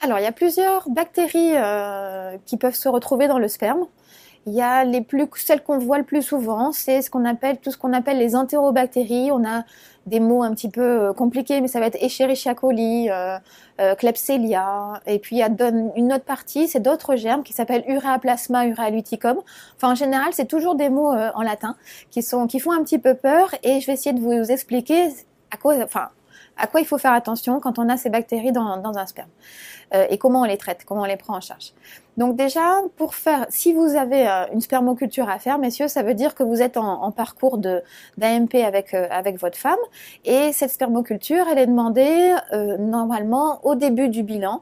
Alors, il y a plusieurs bactéries euh, qui peuvent se retrouver dans le sperme. Il y a les plus, celles qu'on voit le plus souvent, c'est ce qu'on appelle tout ce qu'on appelle les entérobactéries. On a des mots un petit peu euh, compliqués, mais ça va être Escherichia coli, euh, euh Klebsiella. Et puis il y a une autre partie, c'est d'autres germes qui s'appellent Ureaplasma, Urealuticum. Enfin, en général, c'est toujours des mots en latin qui sont qui font un petit peu peur. Et je vais essayer de vous expliquer à cause, enfin, à quoi il faut faire attention quand on a ces bactéries dans, un sperme euh, et comment on les traite, comment on les prend en charge. Donc déjà, pour faire, si vous avez euh, une spermoculture à faire, messieurs, ça veut dire que vous êtes en, parcours d'AMP avec, euh, avec votre femme. Et cette spermoculture, elle est demandée euh, normalement au début du bilan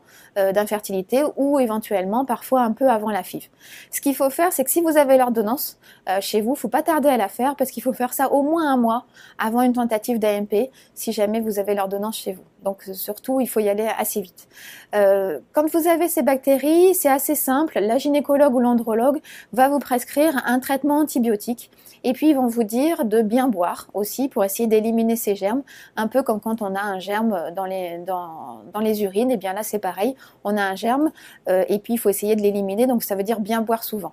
d'infertilité ou éventuellement parfois un peu avant la FIV. Ce qu'il faut faire, c'est que si vous avez l'ordonnance chez vous, faut pas tarder à la faire parce qu'il faut faire ça au moins un mois avant une tentative d'AMP si jamais vous avez l'ordonnance chez vous. Donc surtout, il faut y aller assez vite. Euh, quand vous avez ces bactéries, c'est assez simple. La gynécologue ou l'andrologue va vous prescrire un traitement antibiotique. Et puis, ils vont vous dire de bien boire aussi pour essayer d'éliminer ces germes, un peu comme quand on a un germe dans les, dans les urines. Et eh bien là, c'est pareil. On a un germe euh, et puis il faut essayer de l'éliminer. Donc, ça veut dire bien boire souvent.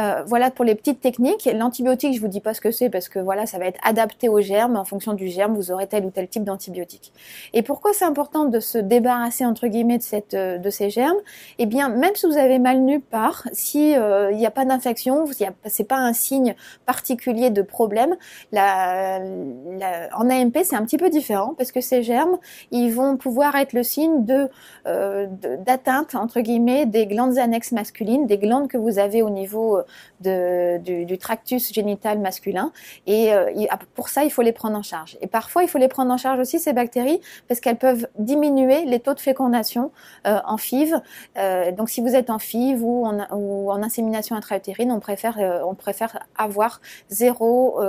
Euh, voilà pour les petites techniques. L'antibiotique, je vous dis pas ce que c'est parce que voilà, ça va être adapté au germe. En fonction du germe, vous aurez tel ou tel type d'antibiotique. Et pourquoi c'est important de se débarrasser entre guillemets de, euh, ces germes Eh bien, même si vous avez mal nu, part, S'il euh, il n'y a pas d'infection, c'est pas un signe particulier de problème. en AMP, c'est un petit peu différent parce que ces germes, ils vont pouvoir être le signe d'atteinte entre guillemets des glandes annexes masculines, des glandes que vous avez au niveau du, tractus génital masculin. Et euh, ah, pour ça, il faut les prendre en charge. Et parfois, il faut les prendre en charge aussi, ces bactéries, parce qu'elles peuvent diminuer les taux de fécondation euh, en FIV. Euh, donc, si vous êtes en FIV ou en, ou en insémination intra-utérine, on préfère, on préfère avoir zéro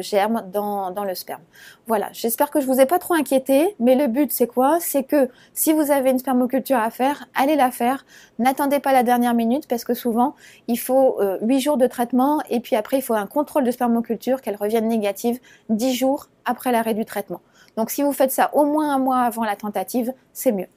germe dans, le sperme. Voilà, j'espère que je ne vous ai pas trop inquiété, mais le but, c'est quoi C'est que si vous avez une spermoculture à faire, allez la faire. N'attendez pas la dernière minute, parce que souvent, il faut 8 jours de traitement et puis après il faut un contrôle de spermoculture qu'elle revienne négative 10 jours après l'arrêt du traitement. Donc si vous faites ça au moins un mois avant la tentative, c'est mieux.